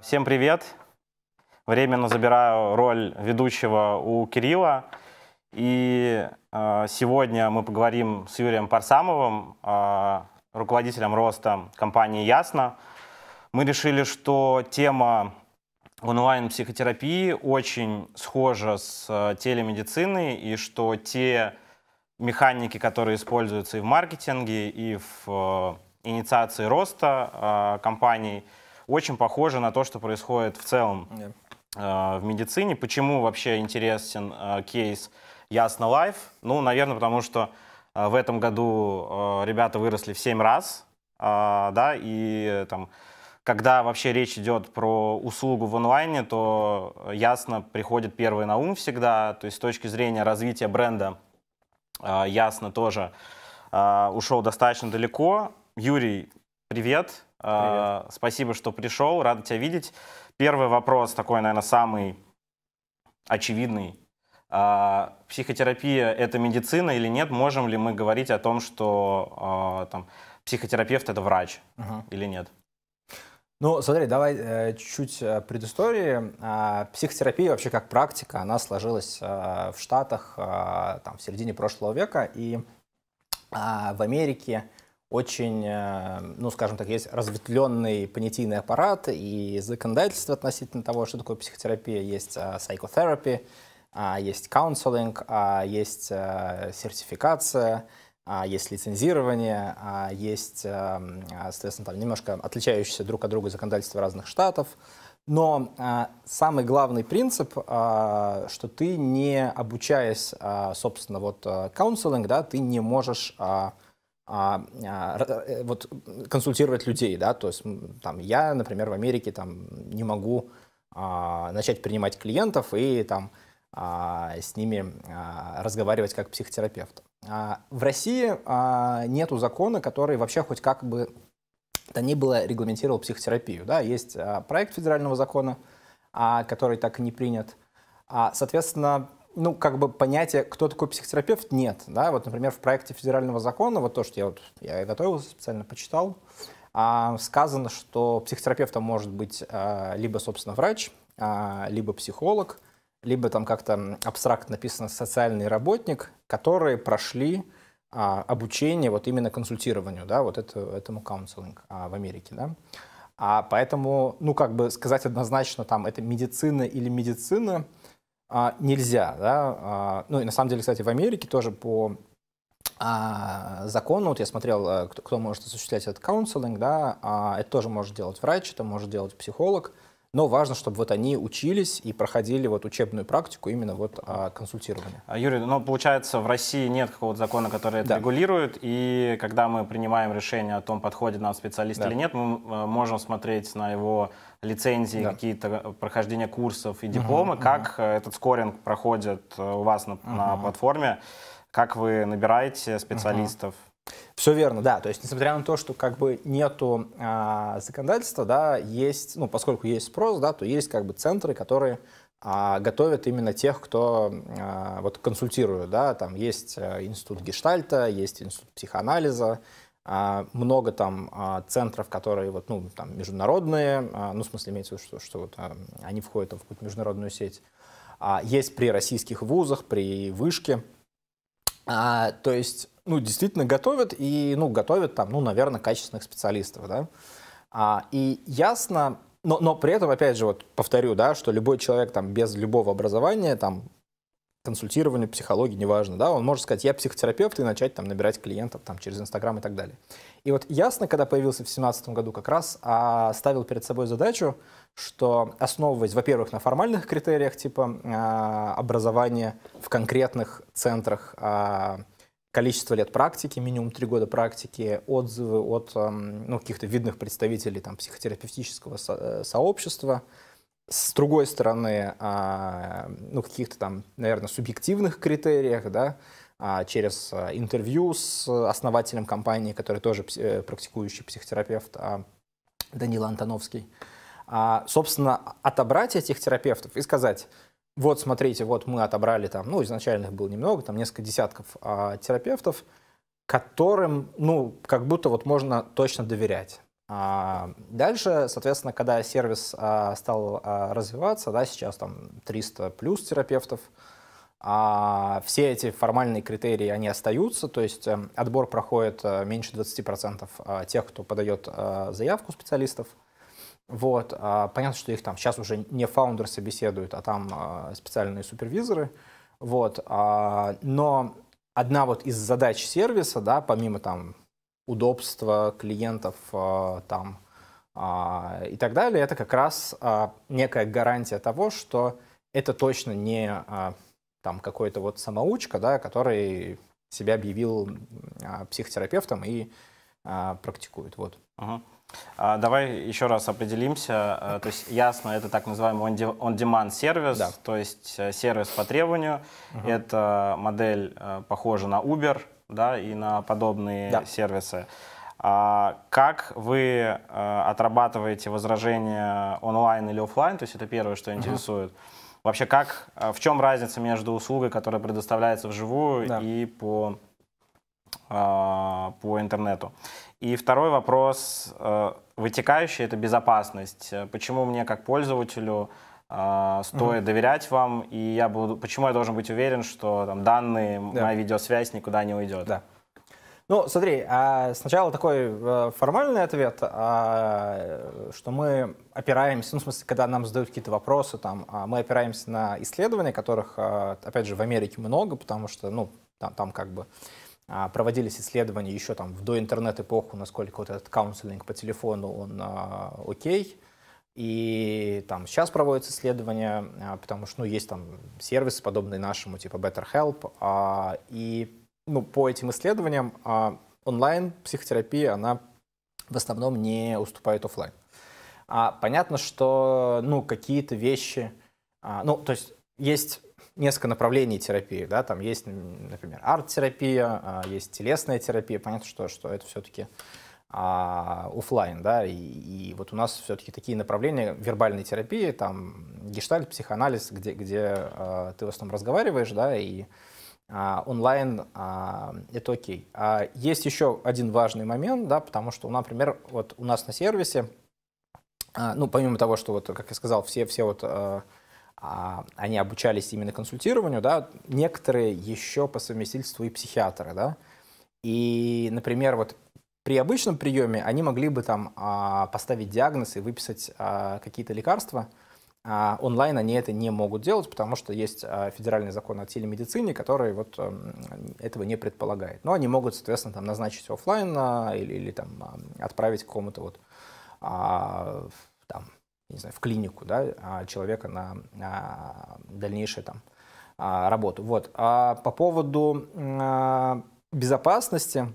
Всем привет! Временно забираю роль ведущего у Кирилла. И э, сегодня мы поговорим с Юрием Парсамовым, э, руководителем роста компании «Ясно». Мы решили, что тема онлайн-психотерапии очень схожа с э, телемедициной, и что те механики, которые используются и в маркетинге, и в э, инициации роста э, компаний – очень похоже на то, что происходит в целом yeah. А, в медицине. Почему вообще интересен а, кейс Ясно Лайф? Ну, наверное, потому что а, в этом году ребята выросли в 7 раз, да, и там когда вообще речь идет про услугу в онлайне, то ясно приходит первый на ум всегда. То есть с точки зрения развития бренда ясно тоже ушел достаточно далеко. Юрий, привет. А, Привет. Спасибо, что пришел, рада тебя видеть. Первый вопрос, такой, наверное, самый очевидный. А, психотерапия – это медицина или нет? Можем ли мы говорить о том, что а, там, психотерапевт – это врач угу. или нет? Ну, смотри, давай э, чуть э, предыстории. Психотерапия вообще как практика, она сложилась э, в Штатах там, в середине прошлого века, и в Америке очень, э, ну, скажем так, есть разветвленный понятийный аппарат и законодательство относительно того, что такое психотерапия, есть э, psychotherapy, а, есть counseling, а, есть э, сертификация, а, есть лицензирование, есть, соответственно, там немножко отличающиеся друг от друга законодательства разных штатов. Но самый главный принцип, что ты не обучаясь, собственно, вот counseling, да, ты не можешь а, а, э, вот консультировать людей, да, то есть там я, например, в Америке там не могу а, начать принимать клиентов и там а, с ними а, разговаривать как психотерапевт. А, в России а, нету закона, который вообще хоть как бы то ни было регламентировал психотерапию, да, есть а, проект федерального закона, а, который так и не принят. А, соответственно, ну, как бы понятия, кто такой психотерапевт, нет. Да? Вот, например, в проекте федерального закона, вот то, что я, вот, я готовился, специально почитал, а, сказано, что психотерапевтом может быть а, либо, собственно, врач, а, либо психолог, либо там как-то абстрактно написано социальный работник, которые прошли обучение вот именно консультированию, да, вот это, этому каунселинг в Америке, да. А поэтому, ну, как бы сказать однозначно, там, это медицина или медицина – а, нельзя. Да? А, ну и на самом деле, кстати, в Америке тоже по а, закону, вот я смотрел, э, кто, кто может осуществлять этот каунселинг, да, а, это тоже может делать врач, это может делать психолог, но важно, чтобы вот они учились и проходили вот учебную практику именно вот а, консультирования. А, Юрий, но ну, получается в России нет какого-то закона, который это да. регулирует, и когда мы принимаем решение о том, подходит нам специалист да. или нет, мы э, можем смотреть на его лицензии, да. какие-то э, прохождения курсов и дипломы. Угу, как угу. этот скоринг проходит э, у вас на, угу. на платформе? Как вы набираете специалистов? Угу. Все верно, да. То есть, несмотря на то, что как бы нету а, законодательства, да, есть, ну, поскольку есть спрос, да, то есть как бы центры, которые а, готовят именно тех, кто а, вот консультирует, да, там есть институт гештальта, есть институт психоанализа, а много там а, центров, которые вот, ну, там, международные, а, ну, в смысле, имеется в виду, что, что вот, они входят в какую-то международную сеть. Есть при российских вузах, при вышке. То есть, ну, действительно готовят, и, ну, готовят там, ну, наверное, качественных специалистов, да. И ясно, но, но при этом, опять же, вот повторю, да, что любой человек там без любого образования, там, консультирования, психологии, неважно, да, он может сказать, я психотерапевт, и начать там набирать клиентов там через Инстаграм и так далее. И вот ясно, когда появился в 2017 году как раз, а, ставил перед собой задачу, что основываясь, во-первых, на формальных критериях типа а, образования в конкретных центрах, а, количество лет практики, минимум три года практики, отзывы от ну, каких-то видных представителей там, психотерапевтического со э, сообщества – с другой стороны, а, ну, каких-то там, наверное, субъективных критериях, да, а, через а, интервью с основателем компании, который тоже э, практикующий психотерапевт, Данил Антоновский, собственно, отобрать этих терапевтов и сказать, вот смотрите, вот мы отобрали там, ну, изначально их было немного, там несколько десятков терапевтов, которым, ну, как будто вот можно точно доверять. А, дальше, соответственно, когда сервис а, стал а, развиваться, да, сейчас там 300 плюс терапевтов, все эти формальные критерии, они остаются, то есть эм, отбор проходит э, меньше 20% тех, кто подает заявку специалистов. Вот. Понятно, что их там сейчас уже не фаундер собеседуют, а там специальные супервизоры. Вот. Но одна вот из задач сервиса, да, помимо там удобства клиентов э, там а, и так далее, это как раз а, некая гарантия того, что это точно не а, там какой-то вот самоучка, да, который себя объявил психотерапевтом и практикует. Вот. Угу. давай еще раз определимся. Э, то есть ясно, это так называемый on-demand сервис, да. то есть э, сервис по требованию. Угу. Эта модель похожа на Uber, да, и на подобные да. сервисы. А, как вы а, отрабатываете возражения онлайн или офлайн? То есть это первое, что интересует. Угу. Вообще, как, э, в чем разница между услугой, которая предоставляется вживую, да. и по, а, по интернету? И второй вопрос, вытекающий, это безопасность. Почему мне, как пользователю, а, стоит mm-hmm. доверять вам, и я буду, почему я должен быть уверен, что там данные, да. моя видеосвязь никуда не уйдет. Да. Ну, смотри, а, сначала такой э, формальный ответ, а, что мы опираемся, ну, в смысле, когда нам задают какие-то вопросы, там, мы опираемся на исследования, которых, опять же, в Америке много, потому что, ну, там, там как бы проводились исследования еще там в доинтернет-эпоху, насколько вот этот каунселинг по телефону, он окей. И там сейчас проводятся исследования, а, потому что ну, есть там сервисы, подобные нашему, типа BetterHelp. А, и ну, по этим исследованиям а, онлайн-психотерапия, она в основном не уступает офлайн. А, понятно, что ну, какие-то вещи... А, ну, то есть есть несколько направлений терапии, да, там есть, например, арт-терапия, а, есть телесная терапия. Понятно, что, что это все-таки а, офлайн, да, и, и вот у нас все-таки такие направления вербальной терапии, там гештальт, психоанализ, где, где а, ты в основном разговариваешь, да, и а, онлайн а, это окей. А есть еще один важный момент, да, потому что, например, вот у нас на сервисе, а, ну, помимо того, что вот, как я сказал, все, все вот а, а они обучались именно консультированию, да, некоторые еще по совместительству и психиатры, да, и, например, вот при обычном приеме они могли бы там а, поставить диагноз и выписать а, какие-то лекарства. А, онлайн они это не могут делать, потому что есть федеральный закон о телемедицине, который вот эм, этого не предполагает. Но они могут, соответственно, там назначить офлайн или, или там отправить кому-то вот там, не знаю, в клинику да, человека на, на дальнейшее там, работу. Вот. А по поводу безопасности,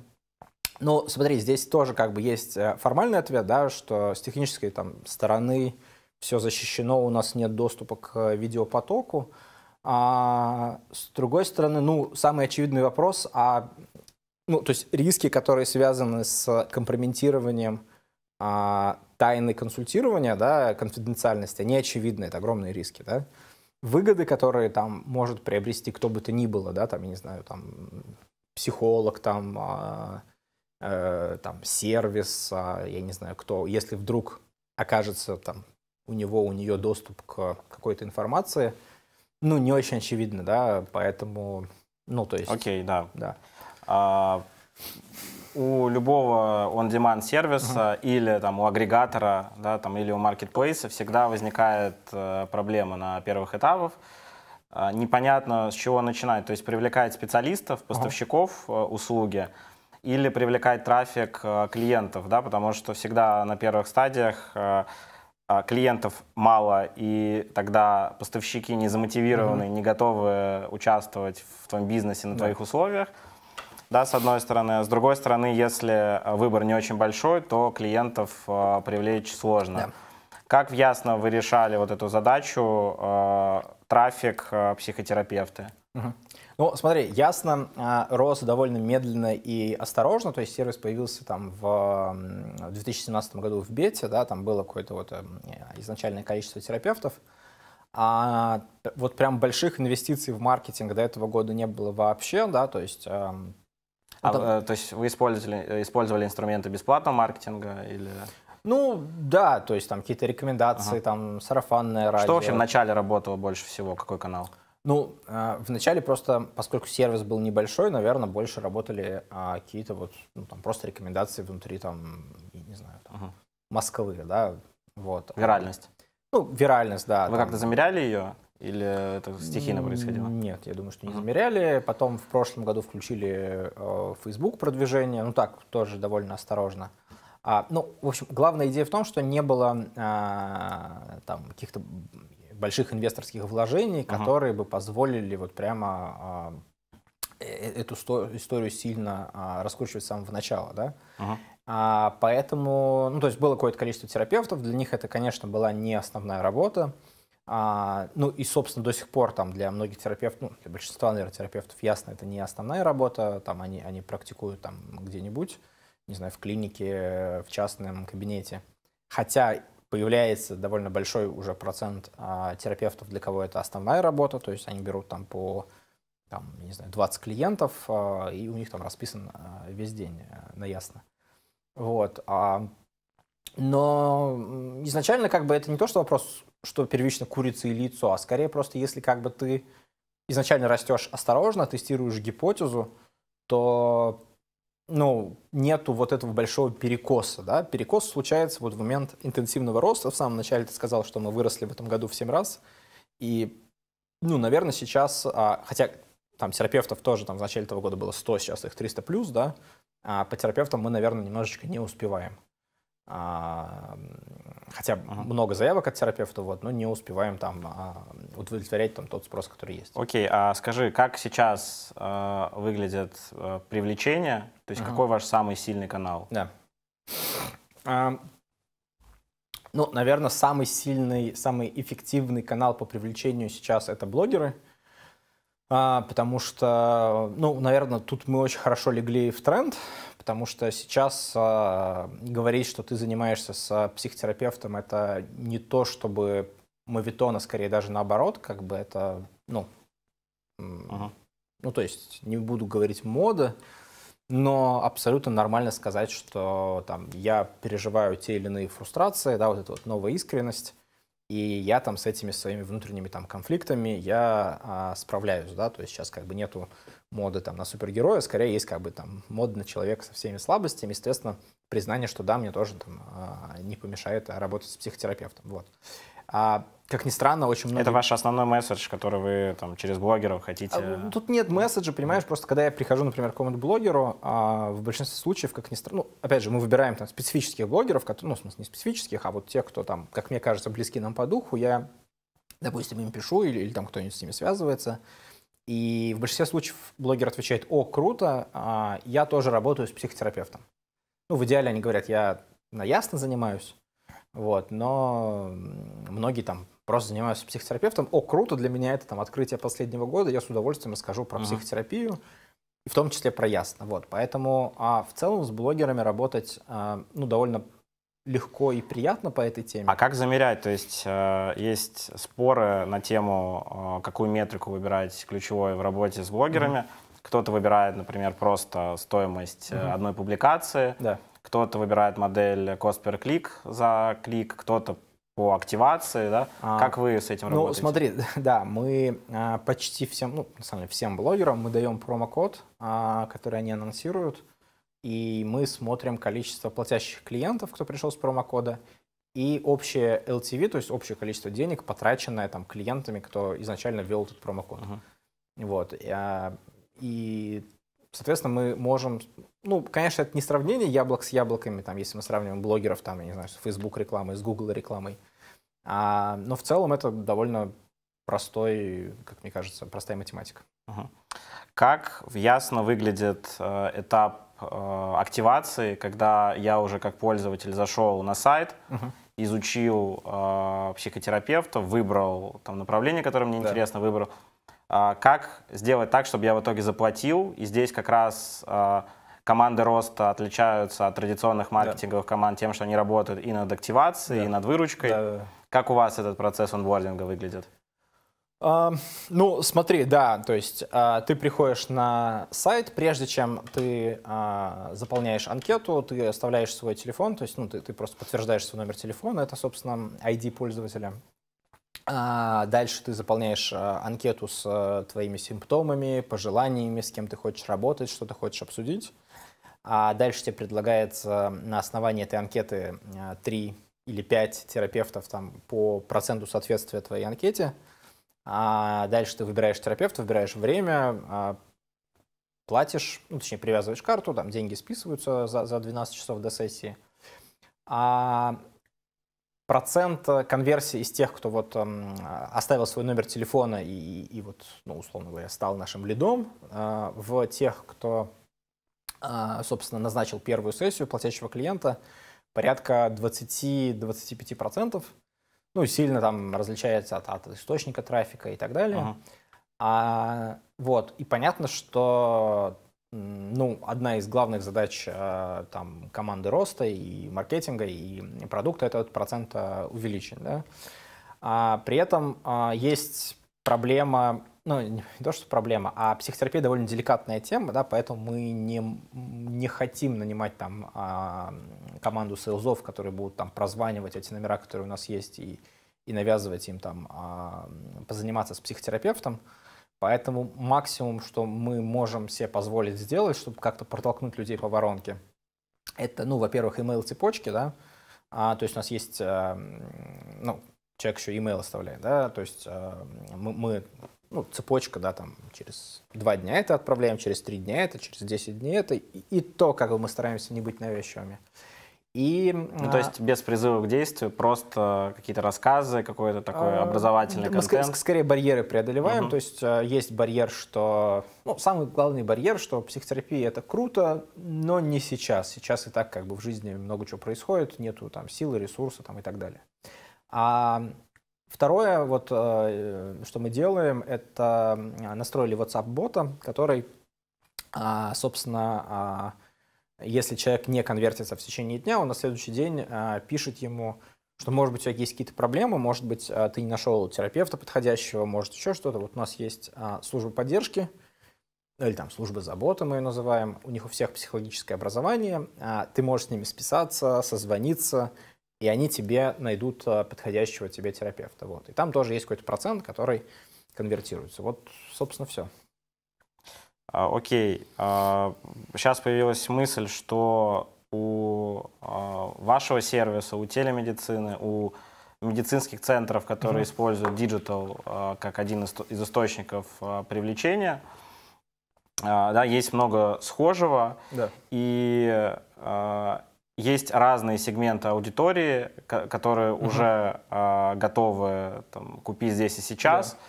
ну, смотри, здесь тоже как бы есть э, формальный ответ, да, что с технической там, стороны все защищено, у нас нет доступа к э, видеопотоку. А с другой стороны, ну, самый очевидный вопрос, а, ну, то есть риски, которые связаны с компрометированием а, тайны консультирования, да, конфиденциальности, они очевидны, это огромные риски, да. Выгоды, которые там может приобрести кто бы то ни было, да, там, я не знаю, там, психолог, там, а, Э, там, сервиса, я не знаю кто, если вдруг окажется там у него, у нее доступ к какой-то информации, ну, не очень очевидно, да, поэтому, ну, то есть... Окей, okay, да. да. А, у любого on-demand сервиса uh-huh. или там у агрегатора, да, там, или у маркетплейса всегда возникает э, проблема на первых этапах, а, непонятно, с чего начинать. То есть привлекает специалистов, поставщиков ага. Э, услуги, или привлекать трафик э, клиентов, да, потому что всегда на первых стадиях э, а, клиентов мало, и тогда поставщики не замотивированы, не готовы участвовать в твоем бизнесе на да. твоих условиях. Да, с одной стороны. С другой стороны, если э, выбор не очень большой, то клиентов э, привлечь сложно. Да. Как Ясно вы решали вот эту задачу э, трафик э, психотерапевты? Угу. Ну, смотри, ясно, а, рос довольно медленно и осторожно, то есть сервис появился там в 2017 году в бете, да, там было какое-то вот эм, изначальное количество терапевтов, а вот прям больших инвестиций в маркетинг до этого года не было вообще, да, то есть... Эм, а, а это... То есть вы использовали, э, использовали инструменты бесплатного маркетинга или... Ну, да, то есть там какие-то рекомендации, ага. там сарафанное радио. Что, в общем, в начале работало больше всего? Какой канал? А, ну, а, вначале просто, поскольку сервис был небольшой, наверное, больше работали а, какие-то вот, ну, там, просто рекомендации внутри, там, я не знаю, там, угу. Москвы, да, вот. Виральность. Ну, виральность, да. Вы там... как-то замеряли ее? Или это стихийно происходило? Нет, я думаю, что не замеряли. Потом в прошлом году включили э, Facebook продвижение. Ну так, тоже довольно осторожно. А, ну, в общем, главная идея в том, что не было а, там каких-то больших инвесторских вложений, которые ага. бы позволили вот прямо а, э, э, эту историю сильно а, раскручивать с самого начала, да. Ага. А, поэтому, ну, то есть было какое-то количество терапевтов, для них это, конечно, была не основная работа. А, ну и, собственно, до сих пор там для многих терапевтов, ну, для большинства, наверное, терапевтов, ясно, это не основная работа, там они, они практикуют там где-нибудь, не знаю, в клинике, в частном кабинете. Хотя появляется довольно большой уже процент а, терапевтов, для кого это основная работа, то есть они берут там по там, не знаю, 20 клиентов, а, и у них там расписан а, весь день а, на ясно. Вот. А, но изначально как бы это не то, что вопрос, что первично курица или яйцо, а скорее просто если как бы ты изначально растешь осторожно, тестируешь гипотезу, то ну, нету вот этого большого перекоса. Да? Перекос случается вот в момент интенсивного роста. В самом начале ты сказал, что мы выросли в этом году в 7 раз. И, ну, наверное, сейчас, а, хотя там терапевтов тоже там в начале этого года было 100, сейчас их 300 плюс, да, а по терапевтам мы, наверное, немножечко не успеваем. А, хотя ага. много заявок от терапевта, вот, но не успеваем там а, удовлетворять там тот спрос, который есть. Окей, а скажи, как сейчас э, а, выглядит э, привлечение? То есть ага. какой ваш самый сильный канал? Да. ну, наверное, самый сильный, самый эффективный канал по привлечению сейчас это блогеры. Угу а, потому что, ну, наверное, тут мы очень хорошо легли в тренд, потому что сейчас э, говорить, что ты занимаешься с психотерапевтом, это не то, чтобы мавитона, скорее даже наоборот, как бы это, ну, ага. ну, то есть не буду говорить мода, но абсолютно нормально сказать, что там я переживаю те или иные фрустрации, да, вот эта вот новая искренность, и я там с этими своими внутренними там конфликтами я а, справляюсь, да, то есть сейчас как бы нету моды там на супергероя, скорее есть как бы там мод на человека со всеми слабостями, естественно, признание, что да, мне тоже там а, не помешает работать с психотерапевтом, вот. А, как ни странно, очень много... Это ваш основной месседж, который вы там через блогеров хотите... А, ну, тут нет месседжа, понимаешь, просто когда я прихожу, например, к какому-нибудь блогеру, а, в большинстве случаев, как ни странно, ну, опять же, мы выбираем там специфических блогеров, которые, ну, в смысле, не специфических, а вот тех, кто там, как мне кажется, близки нам по духу, я, допустим, им пишу или, или там кто-нибудь с ними связывается, и в большинстве случаев блогер отвечает, о, круто, а, я тоже работаю с психотерапевтом. Ну, в идеале они говорят, я на ясно занимаюсь, вот, но многие там просто занимаются психотерапевтом. О, круто, для меня это там открытие последнего года. Я с удовольствием расскажу про uh-huh. психотерапию, в том числе про ясно. Вот, поэтому а в целом с блогерами работать а, ну, довольно легко и приятно по этой теме. А как замерять? То есть э, есть споры на тему, э, какую метрику выбирать ключевой в работе с блогерами. Mm-hmm. Кто-то выбирает, например, просто стоимость mm-hmm. одной публикации. Да. Yeah кто-то выбирает модель cost per клик за клик, кто-то по активации, да? А, как вы с этим ну, работаете? Ну, смотри, да, мы а, почти всем, ну, на самом деле, всем блогерам мы даем промокод, а, который они анонсируют, и мы смотрим количество платящих клиентов, кто пришел с промокода, и общее LTV, то есть общее количество денег, потраченное там клиентами, кто изначально ввел этот промокод. Uh-huh. Вот. И а, Соответственно, мы можем, ну, конечно, это не сравнение яблок с яблоками, там, если мы сравниваем блогеров, там, я не знаю, с Facebook рекламой, с Google рекламой, а, но в целом это довольно простой, как мне кажется, простая математика. Как ясно выглядит э, этап э, активации, когда я уже как пользователь зашел на сайт, угу. изучил э, психотерапевта, выбрал там направление, которое мне да. интересно, выбрал а, как сделать так, чтобы я в итоге заплатил? И здесь как раз а, команды роста отличаются от традиционных маркетинговых да. команд тем, что они работают и над активацией, да. и над выручкой. Да, да. Как у вас этот процесс онбординга выглядит? А, ну, смотри, да, то есть ты приходишь на сайт, прежде чем ты заполняешь анкету, ты оставляешь свой телефон, то есть ну, ты, ты просто подтверждаешь свой номер телефона, это, собственно, ID пользователя. А дальше ты заполняешь а, анкету с э, твоими симптомами, пожеланиями, с кем ты хочешь работать, что ты хочешь обсудить. А дальше тебе предлагается на основании этой анкеты 3 а, или 5 терапевтов там, по проценту соответствия твоей анкете. А дальше ты выбираешь терапевта, выбираешь время, платишь, ну, точнее, привязываешь карту, там деньги списываются за, за 12 часов до сессии. А процент э, конверсии из тех, кто вот эм, э, оставил свой номер телефона и, и, и вот, ну, условно говоря, стал нашим лидом, э, в тех, кто, э, собственно, назначил первую сессию платящего клиента, порядка 20-25%. Ну, сильно там различается от, от источника трафика и так далее. Uh-huh. А, вот, и понятно, что ну, одна из главных задач э, там, команды роста и маркетинга, и продукта этот процент э, увеличен. Да? А при этом э, есть проблема, ну, не то, что проблема, а психотерапия довольно деликатная тема, да, поэтому мы не, не хотим нанимать там а, команду сейлзов, которые будут там прозванивать эти номера, которые у нас есть, и, и навязывать им там а, позаниматься с психотерапевтом. Поэтому максимум, что мы можем себе позволить сделать, чтобы как-то протолкнуть людей по воронке, это, ну, во-первых, email-цепочки, да, а, то есть у нас есть, а, ну, человек еще email оставляет, да, то есть а, э, мы, мы, ну, цепочка, да, там, через два дня это отправляем, через три дня это, через 10 дней это, и, и то, как бы мы стараемся не быть навязчивыми. И, ну, то а есть без призыва к действию, просто какие-то рассказы, какой-то такой а, образовательный мы контент. Мы скорее барьеры преодолеваем, угу. то есть а, есть барьер, что... Ну, самый главный барьер, что психотерапия это круто, но не сейчас. Сейчас и так как бы в жизни много чего происходит, нету там силы, ресурса там и так далее. А второе, вот э, что мы делаем, это настроили WhatsApp-бота, который, собственно, если человек не конвертится в течение дня, он на следующий день а, пишет ему, что, может быть, у тебя есть какие-то проблемы, может быть, а, ты не нашел терапевта подходящего, может, еще что-то. Вот у нас есть а, служба поддержки, ну, или там службы заботы мы ее называем, у них у всех психологическое образование, ты можешь с ними списаться, созвониться, и они тебе найдут подходящего тебе терапевта. Вот. И там тоже есть какой-то процент, который конвертируется. Вот, собственно, все. А, окей, сейчас а, появилась мысль, что у а, вашего сервиса, у телемедицины, у медицинских центров, которые mm используют digital как один из источников привлечения, да, есть много схожего, да. и э, есть разные сегменты аудитории, которые угу. уже э, готовы там, купить здесь и сейчас. Да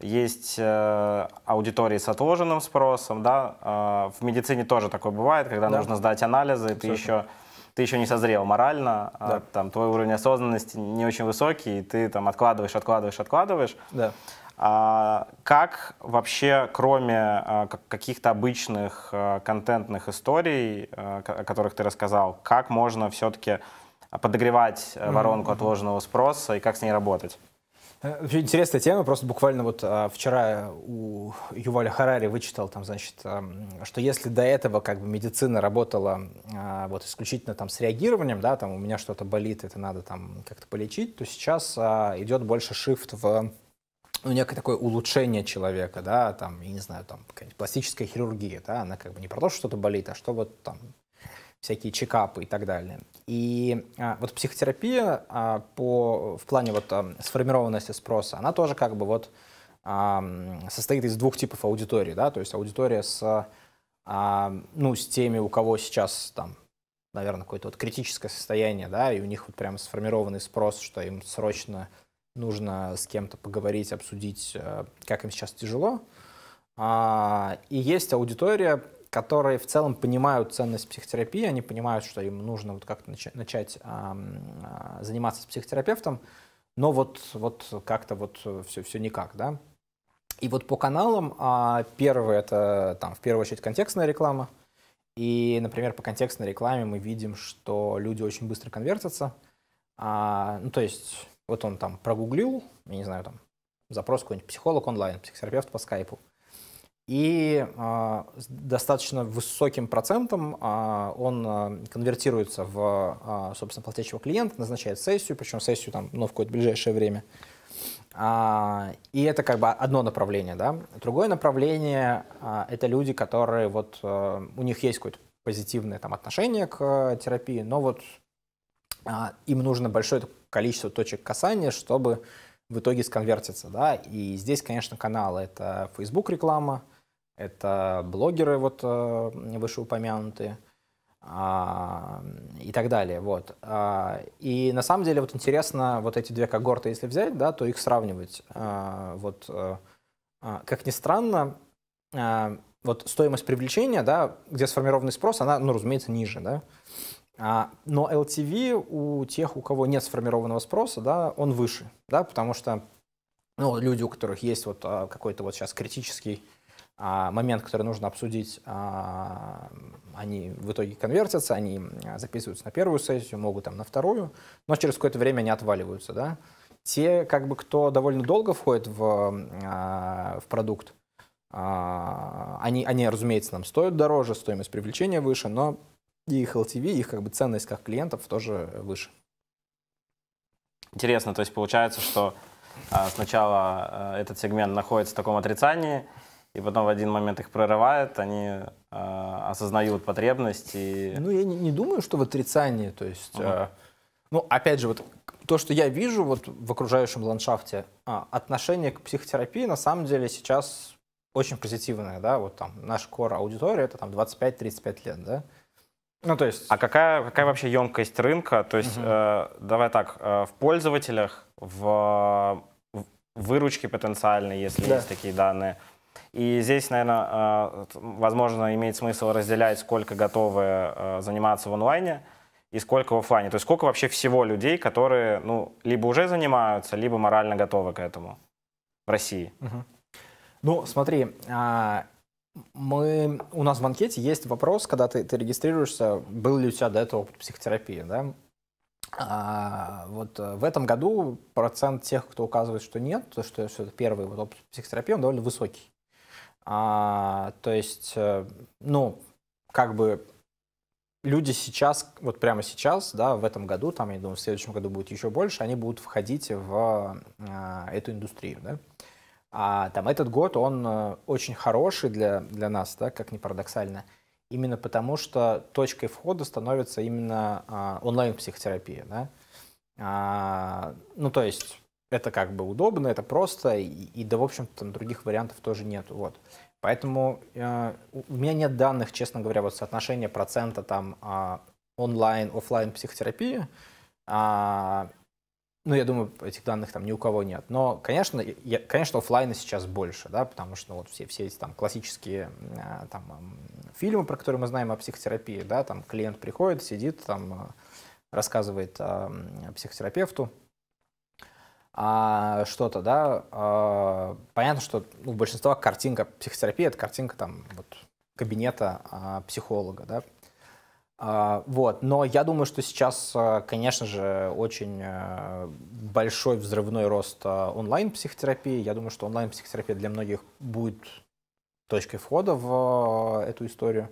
есть э, аудитории с отложенным спросом, да, э, в медицине тоже такое бывает, когда да. нужно сдать анализы, Абсолютно. ты еще ты еще не созрел морально, а да. а, там твой уровень осознанности не очень высокий, и ты там откладываешь, откладываешь, откладываешь. Да. А, как вообще, кроме а, каких-то обычных а, контентных историй, а, о которых ты рассказал, как можно все-таки подогревать mm-hmm. воронку отложенного спроса и как с ней работать? Э, вообще интересная тема, просто буквально вот а, вчера у Юваля Харари вычитал там, значит, а, что если до этого как бы медицина работала а, вот исключительно там с реагированием, да, там у меня что-то болит, это надо там как-то полечить, то сейчас а, идет больше шифт в ну, некое такое улучшение человека, да, там, я не знаю, там, какая-нибудь пластическая хирургия, да, она как бы не про то, что что-то болит, а что вот там всякие чекапы и так далее. И а, вот психотерапия а, по, в плане вот а, сформированности спроса, она тоже как бы вот а, состоит из двух типов аудитории, да, то есть аудитория с, а, ну, с теми, у кого сейчас там, наверное, какое-то вот критическое состояние, да, и у них вот прям сформированный спрос, что им срочно нужно с кем-то поговорить, обсудить, э, как им сейчас тяжело. А, и есть аудитория, которые в целом понимают ценность психотерапии, они понимают, что им нужно вот как-то начать а, заниматься с психотерапевтом, но вот, вот как-то вот все, все никак, да. И вот по каналам а, первый это там в первую очередь контекстная реклама, и, например, по контекстной рекламе мы видим, что люди очень быстро конвертятся. А, ну, то есть, вот он там прогуглил, я не знаю, там, запрос какой-нибудь психолог онлайн, психотерапевт по скайпу и а, с достаточно высоким процентом а, он а, конвертируется в, собственно, платящего клиента, назначает сессию, причем сессию там, ну, в какое-то ближайшее время. и это как бы одно направление, да. Другое направление это люди, которые вот у них есть какое-то позитивное там отношение к терапии, но вот им нужно большое количество точек касания, чтобы в итоге сконвертиться, да. И здесь, конечно, каналы это Facebook реклама, это блогеры вот э, вышеупомянутые а, и так далее. Вот. А, и на самом деле вот интересно вот эти две когорты, если взять, да, то их сравнивать. Э, вот, э, а, как ни странно, вот стоимость привлечения, да, где сформированный спрос, она, ну, разумеется, ниже, да. Но LTV у тех, у кого нет сформированного спроса, да, он выше, да, потому что ну, люди, у которых есть вот какой-то вот сейчас критический а момент, который нужно обсудить, а, они в итоге конвертятся, они записываются на первую сессию, могут там на вторую, но через какое-то время они отваливаются, да. Те, как бы, кто довольно долго входит в, а, в продукт, а, они, они, разумеется, нам стоят дороже, стоимость привлечения выше, но их LTV, их как бы ценность как клиентов тоже выше. Интересно, то есть получается, что сначала этот сегмент находится в таком отрицании, и потом в один момент их прорывает, они э, осознают потребность и... Ну, я не, не думаю, что в отрицании, то есть... Угу. Э, ну, опять же, вот то, что я вижу вот в окружающем ландшафте, а, отношение к психотерапии на самом деле сейчас очень позитивное, да, вот там наша кора аудитория это там 25-35 лет, да. Ну, то есть... А какая, какая вообще емкость рынка? То есть, угу. э, давай так, э, в пользователях, в, в выручке потенциальной, если да. есть такие данные, и здесь, наверное, э, возможно, имеет смысл разделять, сколько готовы э, заниматься в онлайне и сколько в офлайне. То есть сколько вообще всего людей, которые ну, либо уже занимаются, либо морально готовы к этому в России. Ну, смотри, а, мы, у нас в анкете есть вопрос, когда ты, ты регистрируешься, был ли у тебя до этого опыт психотерапии, да? А, вот э, в этом году процент тех, кто указывает, что нет, то что, что это первый вот опыт психотерапии, он довольно высокий. А, то есть, э, ну, как бы люди сейчас, вот прямо сейчас, да, в этом году, там, я думаю, в следующем году будет еще больше, они будут входить в а, эту индустрию, да. А там этот год, он э, очень хороший для, для нас, да, как ни парадоксально, именно потому что точкой входа становится именно а, онлайн-психотерапия, да. А, ну, то есть это как бы удобно, это просто, и, и да, в общем-то, других вариантов тоже нет. Вот. Поэтому э, у меня нет данных, честно говоря, вот соотношения процента там э, онлайн, офлайн психотерапии. Э, ну, я думаю, этих данных там ни у кого нет. Но, конечно, я, конечно, офлайна сейчас больше, да, потому что вот все, все эти там классические э, там, э, фильмы, про которые мы знаем о психотерапии, да, там клиент приходит, сидит, там э, рассказывает э, психотерапевту, а, что-то, да, а, понятно, что ну, в картинка психотерапии это картинка там вот кабинета а, психолога, да. А, вот, но я думаю, что сейчас, а, конечно же, очень а, большой взрывной рост а, онлайн психотерапии. Я думаю, что онлайн психотерапия для многих будет точкой входа в эту историю.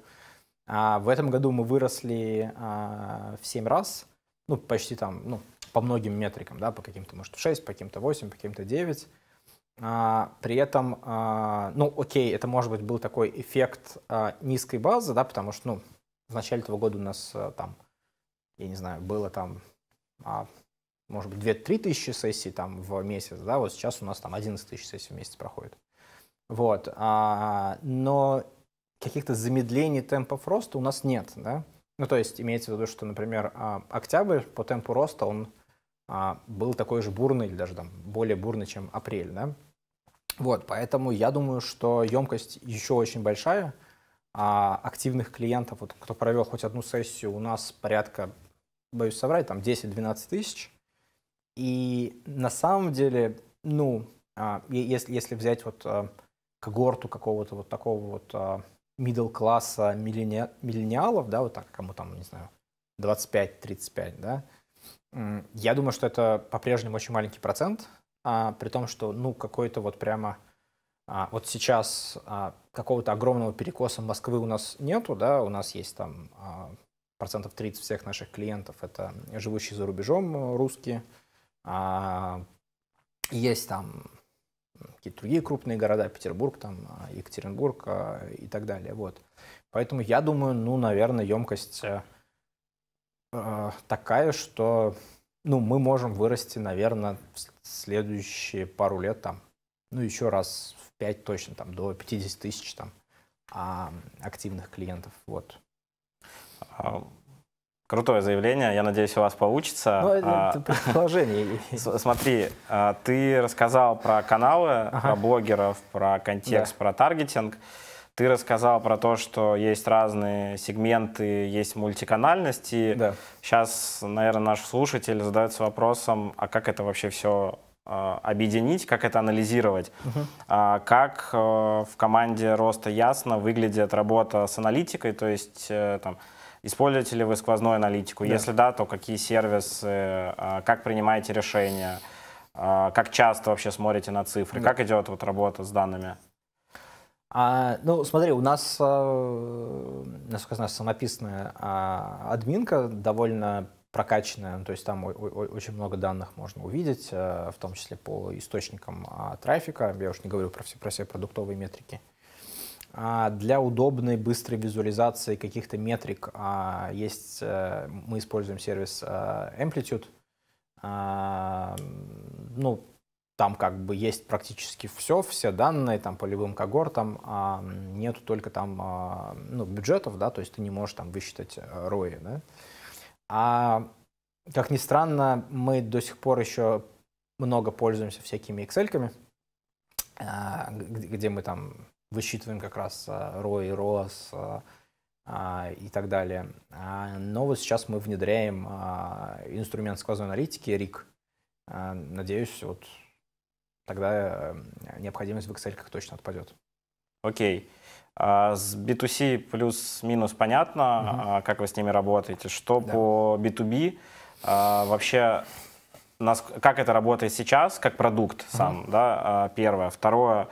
А в этом году мы выросли а, в 7 раз, ну, почти там, ну, по многим метрикам, да, по каким-то, может, 6, по каким-то 8, по каким-то 9. А, при этом, а, ну, окей, это, может быть, был такой эффект а, низкой базы, да, потому что, ну, в начале этого года у нас а, там, я не знаю, было там, а, может быть, 2-3 тысячи сессий там в месяц, да, вот сейчас у нас там 11 тысяч сессий в месяц проходит. Вот, а, но каких-то замедлений темпов роста у нас нет, да. Ну, то есть имеется в виду, что, например, а, октябрь по темпу роста, он а, был такой же бурный, или даже там более бурный, чем апрель, да. Вот, поэтому я думаю, что емкость еще очень большая, а активных клиентов, вот кто провел хоть одну сессию, у нас порядка, боюсь соврать, там 10-12 тысяч. И на самом деле, ну, а, если, если взять вот а, когорту какого-то вот такого вот middle класса миллениалов, да, вот так, кому там, не знаю, 25-35, да, я думаю, что это по-прежнему очень маленький процент, а, при том, что ну какой-то вот прямо а, вот сейчас а, какого-то огромного перекоса Москвы у нас нету, да, у нас есть там а, процентов 30 всех наших клиентов это живущие за рубежом русские, а, есть там какие-то другие крупные города, Петербург, там, а, Екатеринбург а, и так далее. Вот. Поэтому я думаю, ну, наверное, емкость э, Э, такая, что ну, мы можем вырасти, наверное, в следующие пару лет там, ну, еще раз в 5 точно, там, до 50 тысяч там а, активных клиентов, вот. А, крутое заявление, я надеюсь, у вас получится. Ну, это а, предположение. Смотри, ты рассказал про каналы, ага. про блогеров, про контекст, да. про таргетинг. Ты рассказал про то, что есть разные сегменты, есть мультиканальности. Да. Сейчас, наверное, наш слушатель задается вопросом, а как это вообще все а, объединить, как это анализировать, угу. а, как э, в команде роста ясно выглядит работа с аналитикой, то есть э, там, используете ли вы сквозную аналитику, да. если да, то какие сервисы, э, как принимаете решения, э, как часто вообще смотрите на цифры, да. как идет вот работа с данными? А, ну, смотри, у нас, э, насколько я знаю, самописная э, админка довольно прокачанная, ну, то есть там о- о- очень много данных можно увидеть, э, в том числе по источникам э, трафика, я уж не говорю про все, про все продуктовые метрики. А для удобной, быстрой визуализации каких-то метрик а, есть, а, мы используем сервис а, Amplitude. А, ну, там как бы есть практически все, все данные там по любым когортам, а нету только там а, ну, бюджетов, да, то есть ты не можешь там высчитать э, рои, да. А как ни странно, мы до сих пор еще много пользуемся всякими Excel, а, где мы там высчитываем как раз ROI, э, ROAS э, а, и так далее. но вот сейчас мы внедряем инструмент сквозной аналитики RIC. Надеюсь, вот тогда э, необходимость в Excel точно отпадет. Окей. А с B2C плюс-минус понятно, угу. Mm как вы с ними работаете. Что да. по B2B? А, вообще, нас, как это работает сейчас, как продукт mm -hmm. сам, да, а, первое. Второе,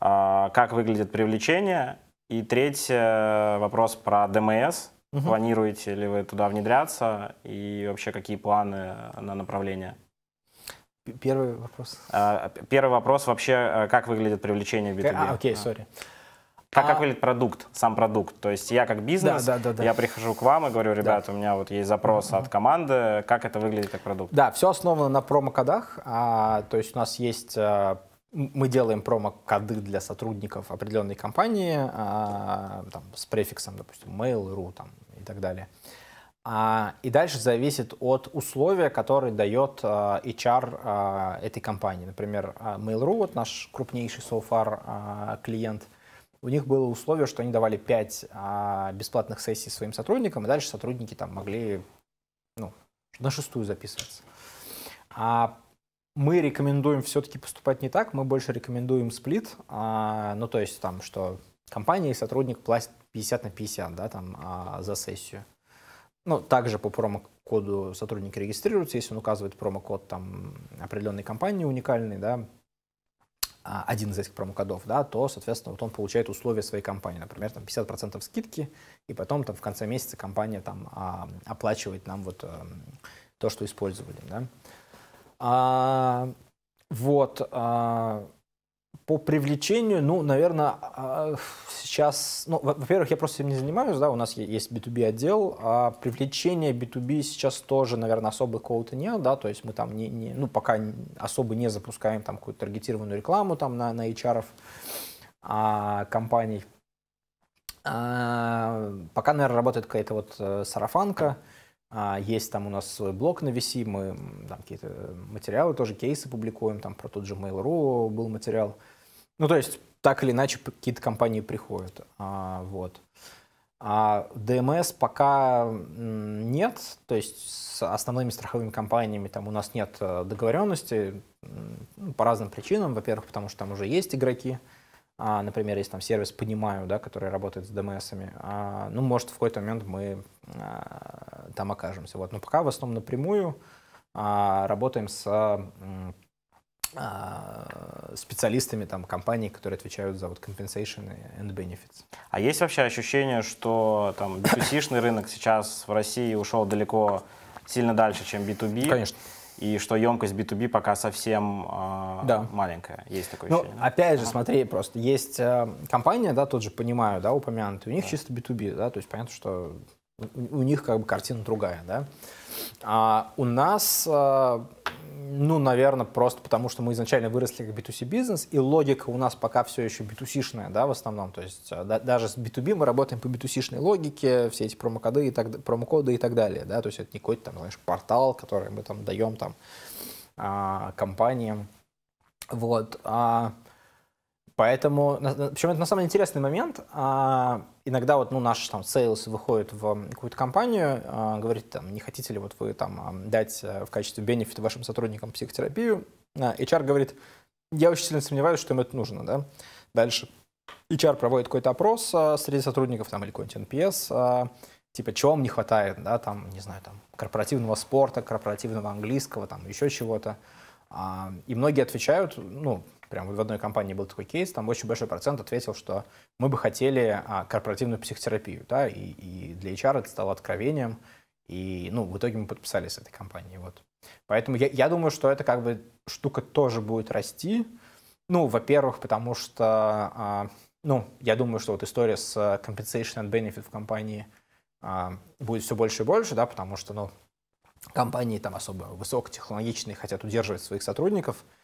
как выглядит привлечение. И третье, вопрос про ДМС. Эм угу. Планируете ли вы туда внедряться и вообще какие планы на направление? Первый вопрос. А, первый вопрос вообще, э, как выглядит привлечение в B2B? А, окей, а. сори. Как, как а выглядит продукт, сам продукт? То есть я как бизнес, да, да, да, да. я прихожу к вам и говорю, ребята, да. у меня вот есть запрос от команды, как это выглядит как продукт? Да, все основано на промокодах, а, то есть у нас есть, мы делаем промокоды для сотрудников определенной компании а, там, с префиксом, допустим, mail.ru там, и так далее. А, а, и дальше зависит от условия, которые дает а, HR а, этой компании. Например, Mail.ru, вот наш крупнейший so far клиент, у них было условие, что они давали 5 бесплатных сессий своим сотрудникам, и дальше сотрудники там могли ну, на шестую записываться. А мы рекомендуем все-таки поступать не так, мы больше рекомендуем сплит, ну то есть там, что компания и сотрудник платят 50 на 50 да, там, за сессию. Ну, также по промокоду сотрудники регистрируются, если он указывает промокод там определенной компании уникальный, да, а, один из этих промокодов, да, то, соответственно, вот он получает условия своей компании, например, там 50% скидки, и потом там в конце месяца компания там а, оплачивает нам вот эм, то, что использовали, да. А, вот, а, по привлечению, ну, наверное, а, сейчас, ну, во-первых, я просто этим не занимаюсь, да, у нас есть B2B отдел, а привлечение B2B сейчас тоже, наверное, особой какого-то нет, да, то есть мы там не, не ну, пока особо не запускаем там какую-то таргетированную рекламу там на, на HR а, компаний. А, пока, наверное, работает какая-то вот э, сарафанка, mm а, есть там у нас свой блог на VC, мы там какие-то материалы, тоже кейсы публикуем, там про тот же Mail.ru был материал. Ну, то есть, так или иначе, какие-то компании приходят. А, вот. А ДМС пока нет, то есть с основными страховыми компаниями там у нас нет э, договоренности ну, по разным причинам. Во-первых, потому что там уже есть игроки, а, например, есть там сервис «Понимаю», да, который работает с ДМСами, а, ну, может, в какой-то момент мы а, там окажемся. Вот. Но пока в основном напрямую а, работаем с а, специалистами там, компаний, которые отвечают за вот, compensation and benefits. А есть вообще ощущение, что там, b рынок сейчас в России ушел далеко сильно дальше, чем B2B? Конечно и что емкость B2B пока совсем э, да. маленькая. Есть такое ну, ощущение? Да? Опять же, ага. смотри, просто есть э, компания, да, тот же понимаю, да, упомянутый, у них да. чисто B2B, да, то есть понятно, что у них как бы картина другая, да. А у нас... Э, ну, наверное, просто потому, что мы изначально выросли как B2C бизнес, и логика у нас пока все еще B2C-шная, да, в основном. То есть э, да, даже с B2B мы работаем по B2C-шной логике, все эти промокоды и так, промокоды и так далее, да. То есть это не какой-то там, знаешь, портал, который мы там даем там а, компаниям. Вот. А Поэтому, причем это на самом деле интересный момент. А, иногда вот ну, наш там сейлс выходит в какую-то компанию, а, говорит там, не хотите ли вот вы там дать э, в качестве бенефита вашим сотрудникам психотерапию. А, HR говорит, я очень сильно сомневаюсь, что им это нужно, да. Дальше HR проводит какой-то опрос среди сотрудников там или какой-нибудь NPS, типа, чего вам не хватает, да, там, не знаю, там, корпоративного спорта, корпоративного английского, там, еще чего-то. И многие отвечают, ну, Прям в одной компании был такой кейс, там очень большой процент ответил, что мы бы хотели а, корпоративную психотерапию, да, и, и для HR это стало откровением, и, ну, в итоге мы подписались с этой компанией, вот. Поэтому я, я думаю, что эта как бы штука тоже будет расти, ну, во-первых, потому что, а, ну, я думаю, что вот история с а, compensation and benefit в компании будет все больше и больше, да, потому что, ну, компании там особо высокотехнологичные хотят удерживать своих сотрудников –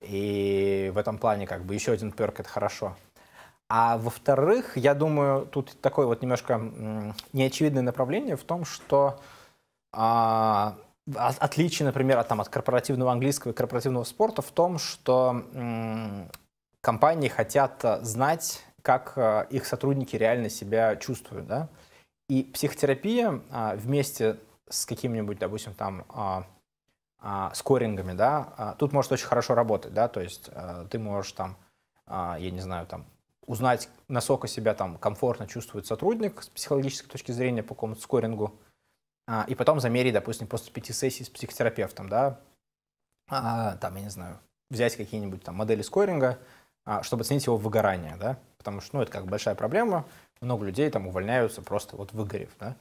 и в этом плане как бы еще один перк — это хорошо. А во-вторых, я думаю, тут такое вот немножко неочевидное направление в том, что а, отличие, например, от, там, от корпоративного английского и корпоративного спорта в том, что компании хотят а, знать, как а, их сотрудники реально себя чувствуют. Да? И психотерапия а, вместе с каким-нибудь, допустим, там а, а, скорингами, да, а, тут может очень хорошо работать, да, то есть а, ты можешь там, я не знаю, там, узнать, насколько себя там комфортно чувствует сотрудник с психологической точки зрения по какому-то скорингу, и потом замерить, допустим, после пяти сессий с психотерапевтом, да, там, я не знаю, взять какие-нибудь там модели скоринга, чтобы оценить его выгорание, да, потому что, ну, это как большая проблема, много людей там увольняются просто вот выгорев, да,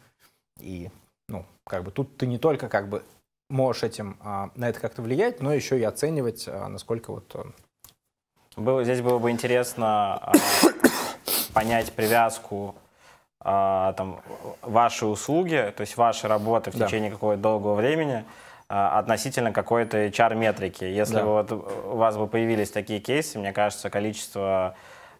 и, ну, как бы тут ты не только как бы можешь этим а, на это как-то влиять, но еще и оценивать, а, насколько вот... Было, здесь было бы интересно а, понять привязку там, ваши услуги, то есть ваши работы в да. течение какого-то долгого времени относительно какой-то HR-метрики. Если да. бы вот у вас бы появились такие кейсы, мне кажется, количество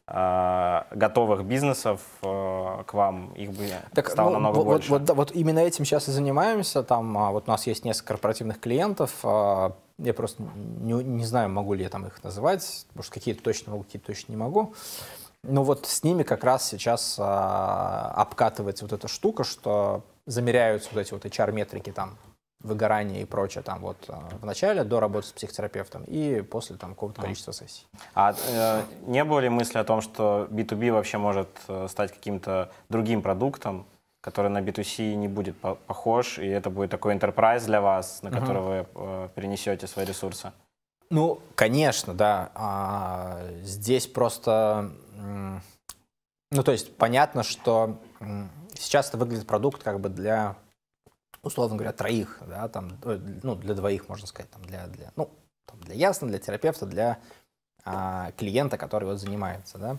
Э, готовых бизнесов э, к вам, их бы так, стало ну, намного вот, больше. Вот, вот, именно этим сейчас и занимаемся. Там а, вот у нас есть несколько корпоративных клиентов. А, я просто не, не знаю, могу ли я там их называть. Может, какие-то точно могу, какие-то точно не могу. Но вот с ними как раз сейчас а, обкатывается вот эта штука, что замеряются вот эти вот HR-метрики там выгорание и прочее там вот э, в начале до работы с психотерапевтом и после там какого-то количества сессий. А э, не было ли мысли о том, что B2B вообще может э, стать каким-то другим продуктом, который на B2C не будет по похож, и это будет такой enterprise для вас, на который угу. вы э, перенесете свои ресурсы? Ну, конечно, да. А, здесь просто... Ну, то есть понятно, что сейчас это выглядит продукт как бы для условно говоря, троих, да, там, э, ну, для двоих, можно сказать, там, для, для, ну, там, для ясно, для терапевта, для а, клиента, который вот занимается, да.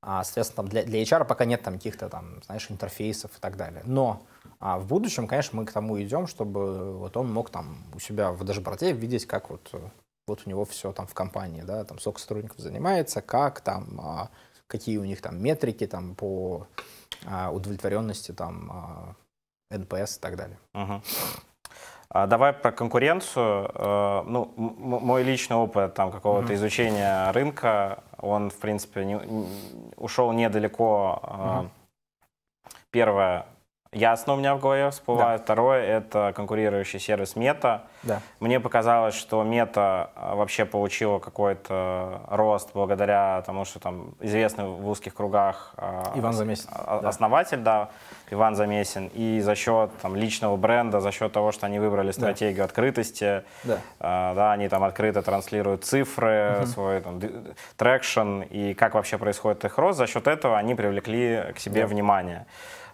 А, соответственно, там для, для HR пока нет там каких-то там, знаешь, интерфейсов и так далее. Но а в будущем, конечно, мы к тому идем, чтобы вот он мог там у себя в дашборде видеть, как вот, вот у него все там в компании, да, там сколько сотрудников занимается, как там, а, какие у них там метрики там по а, удовлетворенности там а, НПС и так далее. А давай про конкуренцию. Э, ну, мой личный опыт там какого-то mm-hmm. изучения рынка, он, в принципе, не, не, ушел недалеко. Mm-hmm. Первое, Ясно у меня в голове всплывает. Да. Второе — это конкурирующий сервис Мета. Да. Мне показалось, что Мета а, вообще получила какой-то рост благодаря тому, что там известный в узких кругах а, Иван Замесин. А, основатель, да. да, Иван Замесин, и за счет там, личного бренда, за счет того, что они выбрали стратегию да. открытости, да. да, они там открыто транслируют цифры, угу. свой там, трекшн, и как вообще происходит их рост, за счет этого они привлекли к себе да. внимание.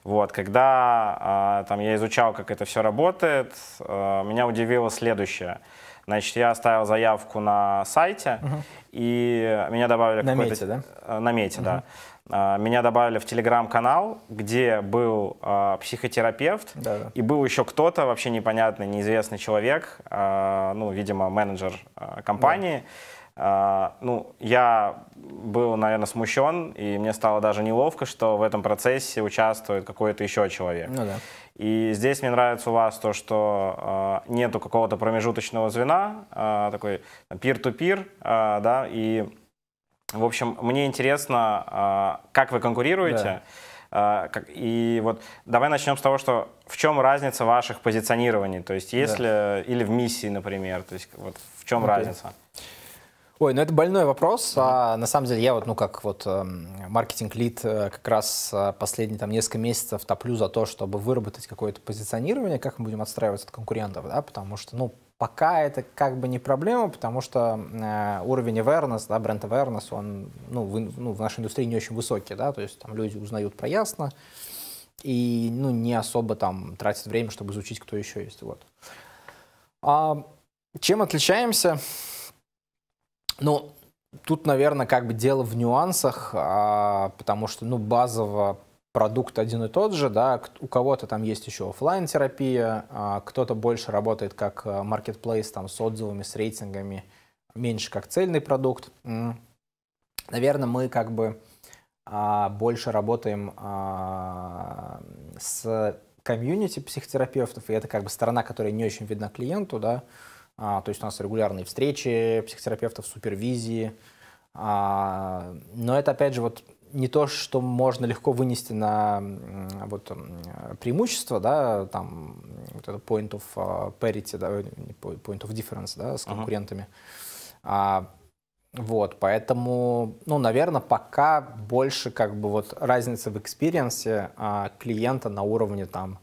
Вот, когда а, там, я изучал, как это все работает, э, меня удивило следующее. Значит, я оставил заявку на сайте, угу. и меня добавили... На мете, да? Э, на мете, угу. да. А, меня добавили в телеграм-канал, где был э, психотерапевт, да, да. и был еще кто-то, вообще непонятный, неизвестный человек, э, ну, видимо, менеджер э, компании. Да а, ну, я был, наверное, смущен, и мне стало даже неловко, что в этом процессе участвует какой-то еще человек. Ну, да. И здесь мне нравится у вас то, что э, нету какого-то промежуточного звена, э, такой peer-to-peer, -peer, э, да, и, в общем, мне интересно, э, как вы конкурируете, да. и вот давай начнем с того, что в чем разница ваших позиционирований, то есть если, да. или в миссии, например, то есть вот в чем okay. разница? Ой, ну это больной вопрос. Mm-hmm. А, на самом деле я вот, ну как вот эм, маркетинг-лид э, как раз э, последние там несколько месяцев топлю за то, чтобы выработать какое-то позиционирование, как мы будем отстраиваться от конкурентов, да, потому что, ну, пока это как бы не проблема, потому что э, уровень awareness, да, бренд awareness, он, ну, в, ну, в нашей индустрии не очень высокий, да, то есть там люди узнают про Ясно и, ну, не особо там тратят время, чтобы изучить, кто еще есть, вот. А чем отличаемся? Ну, тут, наверное, как бы дело в нюансах, а, потому что, ну, базово продукт один и тот же, да, у кого-то там есть еще офлайн терапия а кто-то больше работает как э, маркетплейс там с отзывами, с рейтингами, меньше как цельный продукт. Наверное, мы как бы а, больше работаем а, с комьюнити психотерапевтов, и это как бы сторона, которая не очень видна клиенту, да, а, то есть у нас регулярные встречи психотерапевтов, супервизии. А, но это, опять же, вот не то, что можно легко вынести на вот, преимущество, да, там, вот это point of а, parity, да, point of difference, да, с конкурентами. Uh -huh. а, вот, поэтому, ну, наверное, пока больше как бы вот разница в экспириенсе а, клиента на уровне там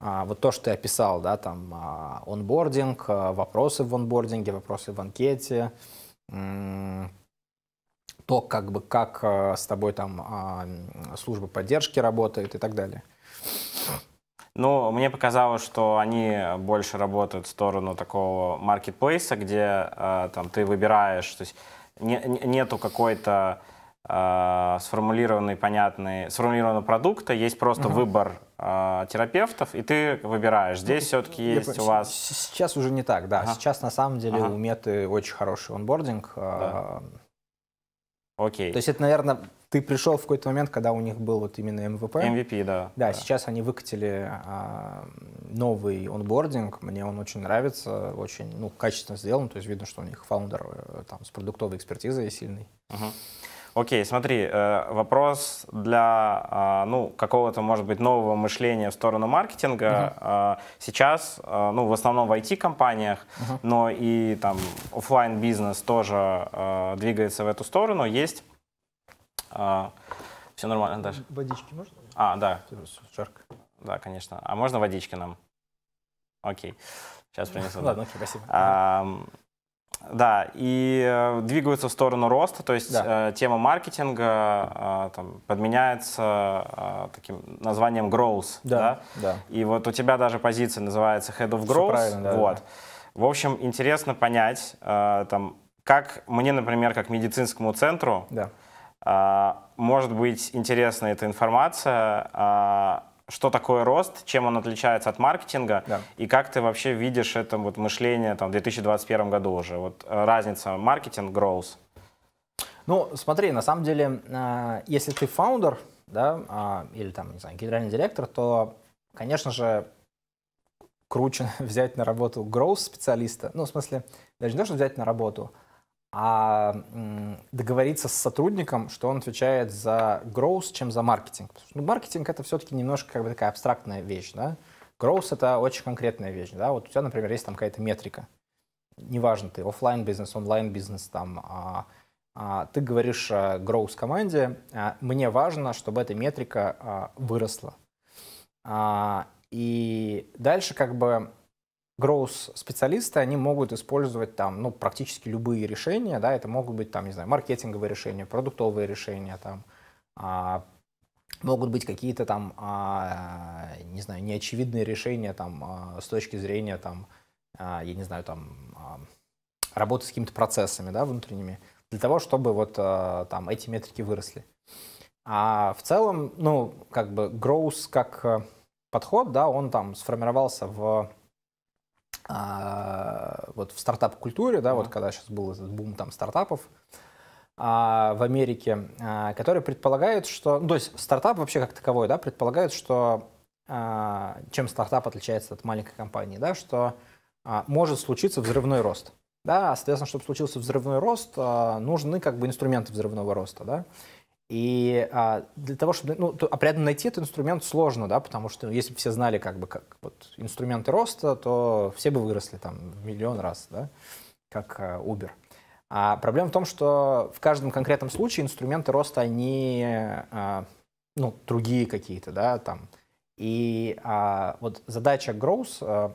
а, вот то, что я описал да, там а, онбординг, а, вопросы в онбординге, вопросы в анкете, то, как бы, как с тобой там служба поддержки работает и так далее. Ну, мне показалось, что они больше работают в сторону такого маркетплейса, где там ты выбираешь, то есть не, нету какой-то а, сформулированный, понятный, сформулированного продукта, есть просто угу. выбор э, терапевтов, и ты выбираешь. Здесь все-таки есть у вас... Сейчас уже не так, да. Ага. Сейчас на самом деле ага. у Меты очень хороший онбординг. А, да. Окей. То есть это, наверное, ты пришел в какой-то момент, когда у них был вот именно MVP MVP, да. Да, да. сейчас они выкатили а, новый онбординг, мне он очень нравится, очень ну, качественно сделан, то есть видно, что у них фаундер э, там, с продуктовой экспертизой сильный. Угу. Окей, смотри, э, вопрос для а, ну, какого-то, может быть, нового мышления в сторону маркетинга. uh Сейчас, э, ну, в основном в IT-компаниях, uh но и там офлайн бизнес тоже э, двигается в эту сторону. Есть... А, Все нормально, Даша? Водички можно? А, да. Жарко. Да, конечно. А можно водички нам? Окей. Сейчас принесу. Ладно, окей, спасибо. А, да, и э, двигаются в сторону роста, то есть да. э, тема маркетинга э, там, подменяется э, таким названием growth. Да, да? Да. И вот у тебя даже позиция называется head of growth. да, вот. да. В общем, интересно понять, э, там, как мне, например, как медицинскому центру, да. э, может быть интересна эта информация. Э, что такое рост, чем он отличается от маркетинга, да. и как ты вообще видишь это вот мышление там, в 2021 году уже? Вот э, разница маркетинг, growth. Ну, смотри, на самом деле, э, если ты фаундер, да, а, или там, не знаю, генеральный директор, то, конечно же, круче взять на работу growth специалиста. Ну, в смысле, даже не то, что взять на работу – а договориться с сотрудником, что он отвечает за growth, чем за маркетинг. Потому что ну, маркетинг это все-таки немножко как бы такая абстрактная вещь, да. Growth это очень конкретная вещь, да. Вот у тебя, например, есть там какая-то метрика, неважно ты офлайн бизнес, онлайн бизнес, там а, а, ты говоришь а, growth команде, а, мне важно, чтобы эта метрика а, выросла. А, и дальше как бы Гроус-специалисты, они могут использовать там, ну, практически любые решения, да, это могут быть там, не знаю, маркетинговые решения, продуктовые решения, там, а, могут быть какие-то там, а, не знаю, неочевидные решения там а, с точки зрения там, а, я не знаю, там, а, работы с какими-то процессами, да, внутренними, для того, чтобы вот а, там эти метрики выросли. А в целом, ну, как бы Grows как а, подход, да, он там сформировался в а, вот в стартап-культуре, да, а. вот когда сейчас был этот бум там стартапов а, в Америке, а, который предполагает, что, ну, то есть стартап вообще как таковой, да, предполагают, что а, чем стартап отличается от маленькой компании, да, что а, может случиться взрывной рост. Да, соответственно, чтобы случился взрывной рост, а, нужны как бы инструменты взрывного роста, да. И а, для того, чтобы ну, то, опрятно а найти этот инструмент, сложно, да, потому что ну, если бы все знали как бы как вот, инструменты роста, то все бы выросли там миллион раз, да, как а, Uber. А проблема в том, что в каждом конкретном случае инструменты роста, они а, ну, другие какие-то, да, там. И а, вот задача Growth а,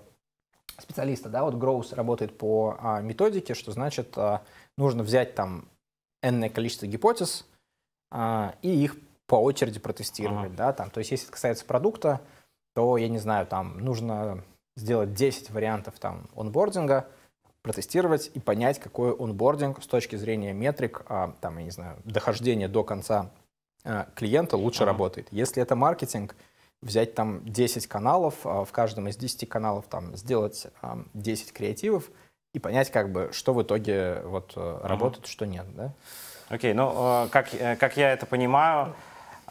специалиста, да, вот Growth работает по а, методике, что значит а, нужно взять там энное количество гипотез, а, и их по очереди протестировать, ага. да, там, то есть если это касается продукта, то, я не знаю, там нужно сделать 10 вариантов там онбординга, протестировать и понять, какой онбординг с точки зрения метрик, а, там, я не знаю, дохождения до конца а, клиента лучше ага. работает. Если это маркетинг, взять там 10 каналов, а, в каждом из 10 каналов там сделать а, 10 креативов и понять, как бы, что в итоге вот э, ага. работает, что нет, да. Окей, ну, э, как, э, как я это понимаю,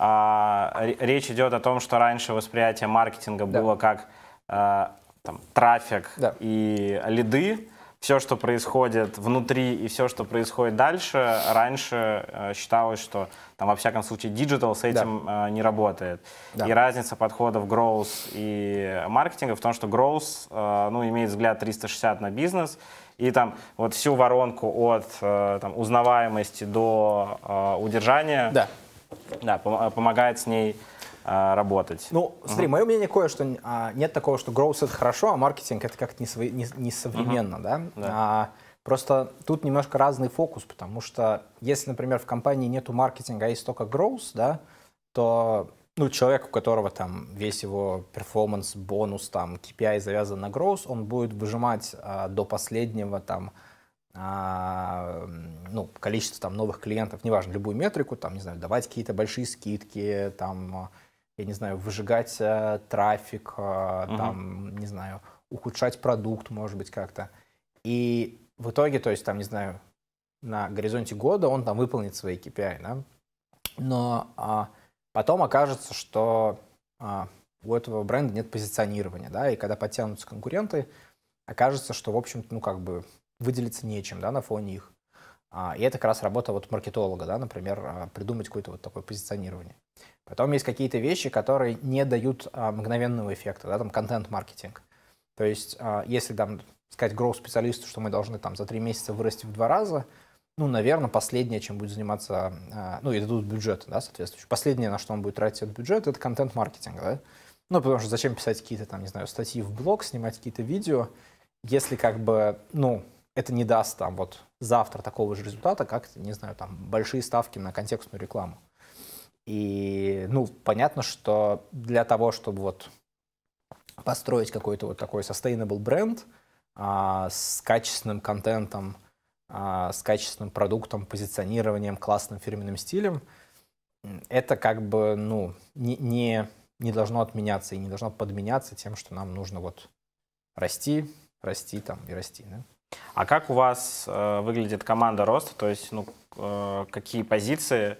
а, речь идет о том, что раньше восприятие маркетинга да. было как э, там, трафик да. и лиды. Все, что происходит внутри и все, что происходит дальше, раньше считалось, что там, во всяком случае, диджитал с этим да. не работает. Да. И разница подходов growth и маркетинга в том, что growth ну, имеет взгляд 360 на бизнес, и там вот всю воронку от э, там, узнаваемости до э, удержания да. Да, пом помогает с ней э, работать. Ну, смотри, uh мое мнение кое-что, а, нет такого, что growth это хорошо, а маркетинг это как-то не, не, не современно, uh да? да. А, просто тут немножко разный фокус, потому что если, например, в компании нету маркетинга, а есть только growth, да, то ну, человек, у которого там весь его перформанс, бонус, там, KPI завязан на growth, он будет выжимать а, до последнего там а, ну, количество там новых клиентов, неважно, любую метрику, там, не знаю, давать какие-то большие скидки, там, я не знаю, выжигать а, трафик, а, угу. там, не знаю, ухудшать продукт, может быть, как-то. И в итоге, то есть, там, не знаю, на горизонте года он там выполнит свои KPI, да, но а, Потом окажется, что а, у этого бренда нет позиционирования, да, и когда подтянутся конкуренты, окажется, что, в общем-то, ну, как бы выделиться нечем, да, на фоне их. А, и это как раз работа вот маркетолога, да, например, а, придумать какое-то вот такое позиционирование. Потом есть какие-то вещи, которые не дают а, мгновенного эффекта, да, там контент-маркетинг. То есть, а, если там сказать гроу специалисту, что мы должны там за три месяца вырасти в два раза – ну, наверное, последнее, чем будет заниматься, а, ну, и идут бюджеты, да, соответствующие. Последнее, на что он будет тратить этот бюджет, это контент-маркетинг, да. Ну, потому что зачем писать какие-то там, не знаю, статьи в блог, снимать какие-то видео, если как бы, ну, это не даст там вот завтра такого же результата, как, не знаю, там большие ставки на контекстную рекламу. И, ну, понятно, что для того, чтобы вот построить какой-то вот такой sustainable бренд а, с качественным контентом, а, с качественным продуктом, позиционированием, классным фирменным стилем, это как бы ну, не, не, не должно отменяться и не должно подменяться тем, что нам нужно вот расти, расти там и расти. Да? А как у вас э, выглядит команда роста? То есть ну, э, какие позиции,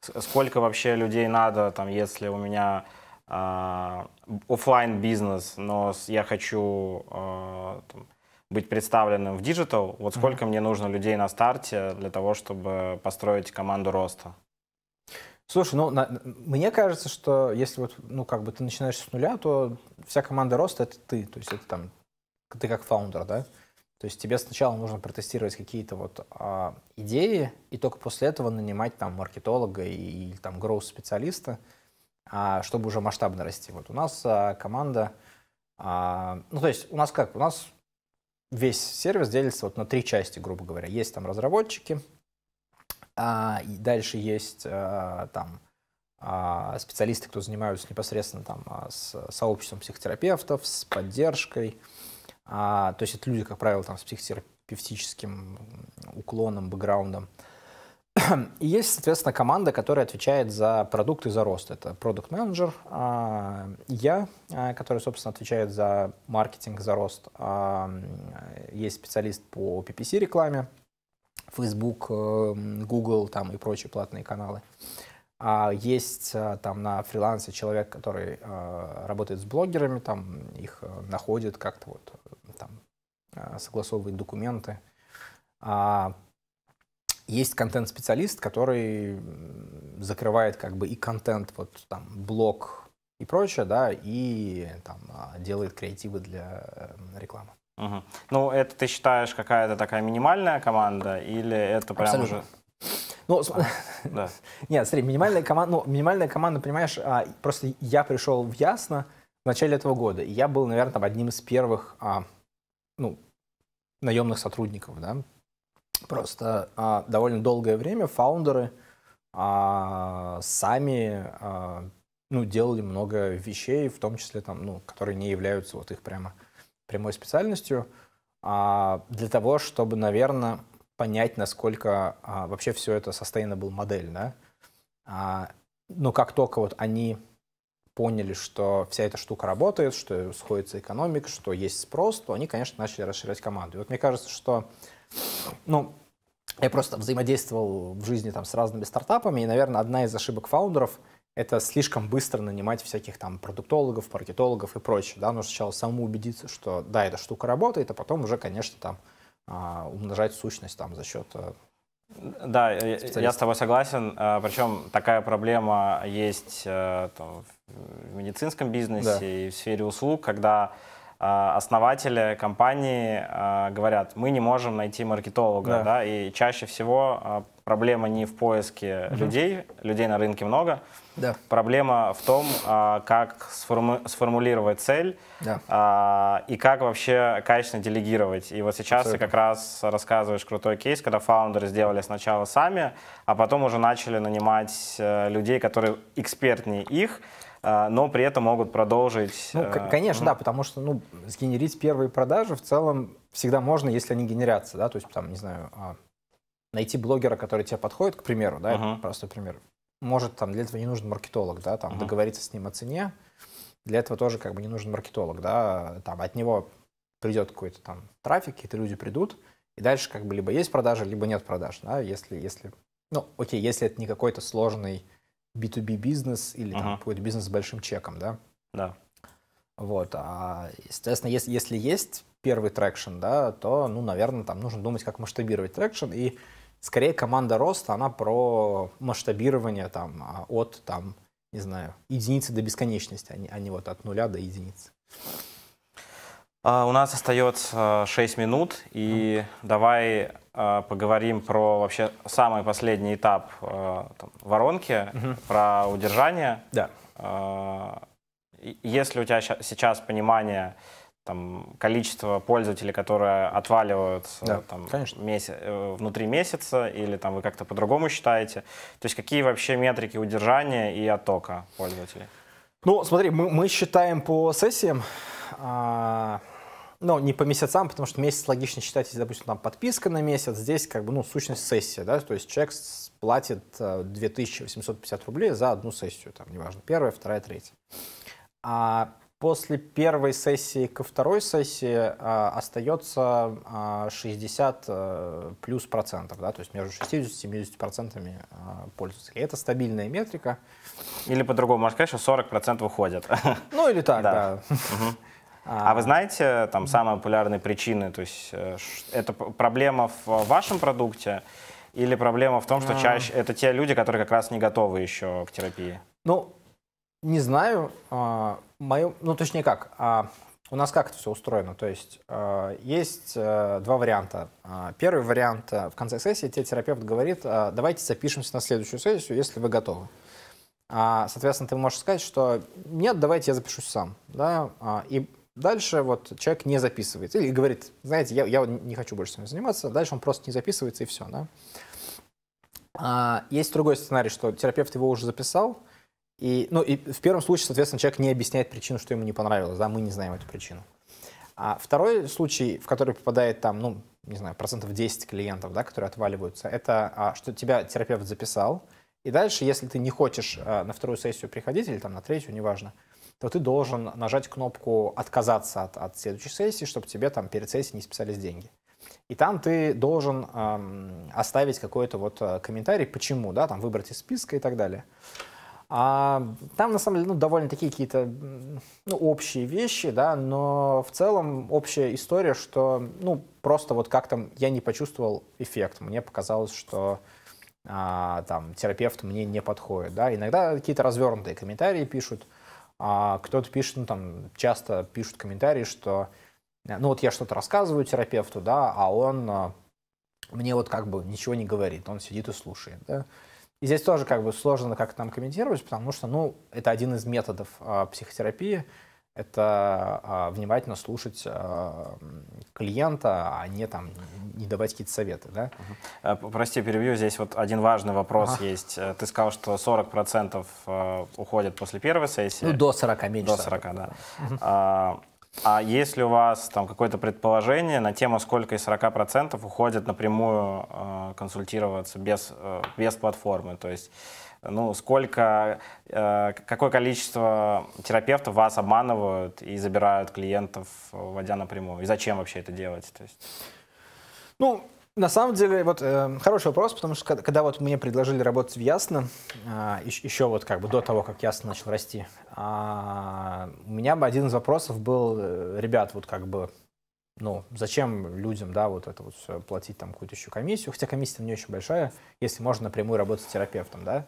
сколько вообще людей надо, там, если у меня э, офлайн бизнес, но я хочу э, там, быть представленным в диджитал, вот сколько mm-hmm. мне нужно людей на старте для того, чтобы построить команду роста? Слушай, ну, на, мне кажется, что если вот, ну, как бы ты начинаешь с нуля, то вся команда роста — это ты, то есть это там, ты как фаундер, да? То есть тебе сначала нужно протестировать какие-то вот а, идеи, и только после этого нанимать там маркетолога и, или там гроус-специалиста, а, чтобы уже масштабно расти. Вот у нас а, команда... А, ну, то есть у нас как? У нас весь сервис делится вот на три части, грубо говоря. Есть там разработчики, а, и дальше есть а, там а, специалисты, кто занимаются непосредственно там а, с сообществом психотерапевтов, с поддержкой. А, то есть это люди, как правило, там с психотерапевтическим уклоном, бэкграундом. И есть, соответственно, команда, которая отвечает за продукт и за рост. Это продукт менеджер а, я, а, который, собственно, отвечает за маркетинг, за рост. А, есть специалист по PPC-рекламе, Facebook, э, Google там, и прочие платные каналы. А есть там на фрилансе человек, который работает с блогерами, там их э, находит как-то вот, э, там, согласовывает документы, есть контент-специалист, который закрывает как бы и контент, вот там блог и прочее, да, и там а, делает креативы для э, рекламы. Угу. Ну, это ты считаешь какая-то такая минимальная команда, или это прям Абсолютно. уже... Ну, а, да. Нет, смотри, минимальная команда, ну, минимальная команда, понимаешь, а, просто я пришел в Ясно в начале этого года, и я был, наверное, там одним из первых, а, ну, наемных сотрудников, да, Просто а, довольно долгое время фаундеры а, сами а, ну, делали много вещей, в том числе там, ну, которые не являются вот их прямо прямой специальностью, а, для того, чтобы, наверное, понять, насколько а, вообще все это sustainable модель, да. А, но как только вот они поняли, что вся эта штука работает, что сходится экономика, что есть спрос, то они, конечно, начали расширять команду. И вот мне кажется, что ну, я просто взаимодействовал в жизни там с разными стартапами, и, наверное, одна из ошибок фаундеров — это слишком быстро нанимать всяких там продуктологов, маркетологов и прочее. Да? Нужно сначала самому убедиться, что да, эта штука работает, а потом уже, конечно, там а, умножать сущность там за счет э, да, я с тобой согласен. А, Причем такая проблема есть э, там, в медицинском бизнесе да. и в сфере услуг, когда а, основатели компании а, говорят, мы не можем найти маркетолога, да. Да, и чаще всего а, проблема не в поиске угу. людей, людей на рынке много, да. проблема в том, как сформу сформулировать цель да. и как вообще качественно делегировать. И вот сейчас Абсолютно. ты как раз рассказываешь крутой кейс, когда фаундеры сделали сначала сами, а потом уже начали нанимать э, людей, которые экспертнее их, а, но при этом могут продолжить. Ну, э, конечно, да, потому что ну, сгенерить первые продажи в целом всегда можно, если они генерятся, да, то есть там, не знаю, а, найти блогера, который тебе подходит, к примеру, да, uh простой пример. Может, там для этого не нужен маркетолог, да, там uh договориться с ним о цене. Для этого тоже как бы не нужен маркетолог, да, там от него придет какой-то там трафик, какие-то люди придут, и дальше как бы либо есть продажи, либо нет продаж, да, если, если, ну, окей, если это не какой-то сложный B2B бизнес или угу. там, какой-то бизнес с большим чеком, да? Да. Вот, а, естественно, если, если есть первый трекшн, да, то, ну, наверное, там нужно думать, как масштабировать трекшн, и скорее команда роста, она про масштабирование там а, от, там, не знаю, единицы до бесконечности, а не, а не вот от нуля до единицы. А, у нас остается 6 а, минут, и давай а, поговорим про вообще самый последний этап там, воронки, угу. про удержание. Да. Если у тебя сейчас понимание там, количества пользователей, которые отваливаются да, там, конечно. Э, внутри месяца, или там, вы как-то по-другому считаете, то есть какие вообще метрики удержания и оттока пользователей? Ну, смотри, мы, мы считаем по сессиям, а, но ну, не по месяцам, потому что месяц логично считать, если, допустим, там подписка на месяц, здесь как бы, ну, сущность сессия, да, то есть человек платит 2850 э, рублей за одну сессию, там, неважно, первая, вторая, третья. А после первой сессии ко второй сессии а, остается а, 60 а, э, плюс процентов, да, то есть между 60 и 70 процентами а, пользователей. Это стабильная метрика. Или по-другому можно сказать, что 40 процентов уходят. Ну или так, да. да. Угу. А. а вы знаете, там самые популярные причины, то есть э, это проблема в вашем продукте или проблема в том, что а. чаще это те люди, которые как раз не готовы еще к терапии? Ну, не знаю. А, мое, ну, точнее как, а, у нас как это все устроено? То есть а, есть а, два варианта. А, первый вариант, э, в конце сессии тебе терапевт говорит, а, давайте запишемся на следующую сессию, если вы готовы. А, соответственно, ты можешь сказать, что нет, давайте я запишусь сам. Да? А, и Дальше вот человек не записывается или говорит, знаете, я, я не хочу больше с вами заниматься, дальше он просто не записывается и все. Да? А, есть другой сценарий, что терапевт его уже записал, и, ну, и в первом случае, соответственно, человек не объясняет причину, что ему не понравилось, да, мы не знаем эту причину. А второй случай, в который попадает там, ну, не знаю, процентов 10 клиентов, да, которые отваливаются, это а, что тебя терапевт записал, и дальше, если ты не хочешь а, на вторую сессию приходить или там на третью, неважно, то ты должен нажать кнопку «Отказаться от, от следующей сессии», чтобы тебе там перед сессией не списались деньги. И там ты должен эм, оставить какой-то вот э, комментарий, почему, да, там выбрать из списка и так далее. А, там, на самом деле, ну, довольно такие какие-то ну, общие вещи, да, но в целом общая история, что, ну, просто вот как-то я не почувствовал эффект. Мне показалось, что а, там терапевт мне не подходит, да. Иногда какие-то развернутые комментарии пишут, а кто-то пишет, ну, там, часто пишут комментарии, что, э, ну, вот я что-то рассказываю терапевту, да, а он э, мне вот как бы ничего не говорит, он сидит и слушает, да. И здесь тоже как бы сложно как-то там комментировать, потому что, ну, это один из методов э, психотерапии, это а, внимательно слушать а, клиента, а не там не давать какие-то советы. Да? Угу. Прости, перебью, здесь вот один важный вопрос ага. есть. Э, ты сказал, что 40% э, уходят после первой сессии. Ну, до 40 меньше. До 40, 40 да. Угу. А, а если у вас там какое-то предположение на тему, сколько из 40% уходят напрямую консультироваться без, без платформы, то есть ну, сколько, э, какое количество терапевтов вас обманывают и забирают клиентов, вводя напрямую? И зачем вообще это делать? То есть... Ну, на самом деле, вот э, хороший вопрос, потому что когда, когда вот мне предложили работать в Ясно, э, еще, еще вот как бы до того, как Ясно начал расти, э, у меня бы один из вопросов был, э, ребят, вот как бы ну, зачем людям, да, вот это вот все, платить там какую-то еще комиссию, хотя комиссия не очень большая, если можно напрямую работать с терапевтом, да.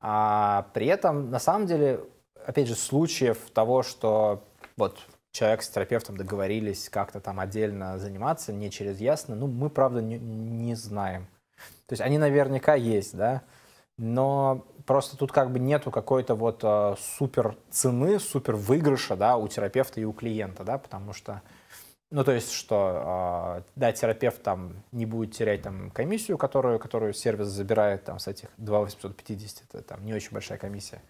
А при этом, на самом деле, опять же, случаев того, что вот человек с терапевтом договорились как-то там отдельно заниматься, не через ясно, ну, мы, правда, не, не знаем. То есть они наверняка есть, да, но просто тут как бы нету какой-то вот э, супер цены, супер выигрыша, да, у терапевта и у клиента, да, потому что ну, то есть, что, а, да, терапевт там не будет терять там комиссию, которую, которую сервис забирает там с этих 2850, это там не очень большая комиссия.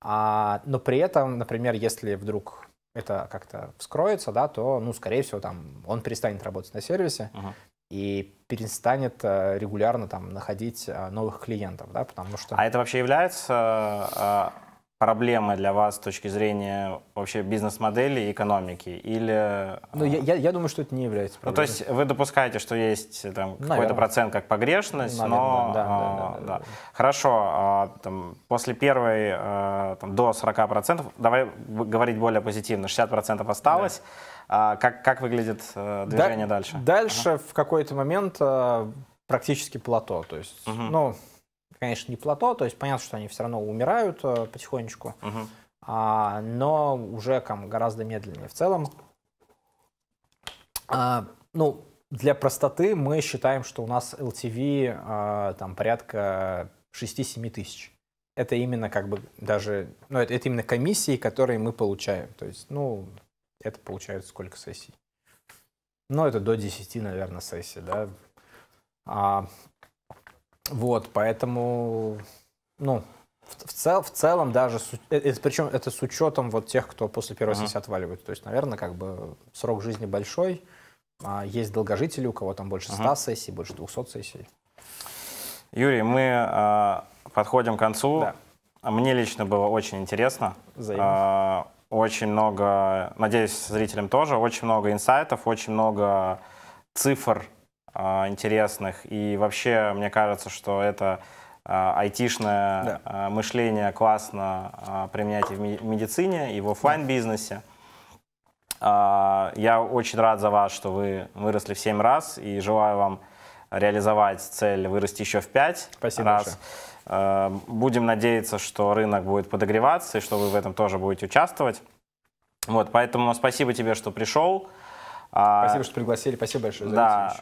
А, но при этом, например, если вдруг это как-то вскроется, да, то, ну, скорее всего, там он перестанет работать на сервисе uh-huh. и перестанет а, регулярно там находить а, новых клиентов, да, потому что... А это вообще является проблемы для вас с точки зрения вообще бизнес-модели и экономики? Или... Ну, э, я, я, думаю, что это не является проблемой. Ну, то есть вы допускаете, что есть э, там, какой-то процент как погрешность, Наверное, но... Да, а, да, да, да, да. Хорошо, а, там, после первой а, там, до 40%, давай говорить более позитивно, 60% осталось. Да. А, как, как выглядит а, движение да, дальше? Дальше ага. в какой-то момент а, практически плато, то есть, угу. ну конечно, не плато, то есть понятно, что они все равно умирают э, потихонечку, угу. а, но уже там, гораздо медленнее. В целом, а, ну, для простоты мы считаем, что у нас LTV а, э, там порядка 6-7 тысяч. Это именно как бы даже, ну, это, это именно комиссии, которые мы получаем. То есть, ну, это получается сколько сессий? Ну, это до 10, наверное, сессий, да. А, вот, поэтому, ну, в, в, цел, в целом даже, с, э, э, причем это с учетом вот тех, кто после первого uh-huh. сессии отваливает. То есть, наверное, как бы срок жизни большой, а есть долгожители, у кого там больше 100 uh-huh. сессий, больше 200 сессий. Юрий, мы э, подходим к концу. Да. Мне лично было очень интересно. Э, очень много, надеюсь, зрителям тоже, очень много инсайтов, очень много цифр, а, интересных. И вообще, мне кажется, что это а, айтишное да. А, мышление классно применять и в медицине, и в офлайн бизнесе Я очень рад за вас, что вы выросли в 7 раз, и желаю вам реализовать цель вырасти еще в 5 Спасибо раз. Большое. Будем надеяться, что рынок будет подогреваться, и что вы в этом тоже будете участвовать. Вот, поэтому спасибо тебе, что пришел. Спасибо, что пригласили. Спасибо большое за да.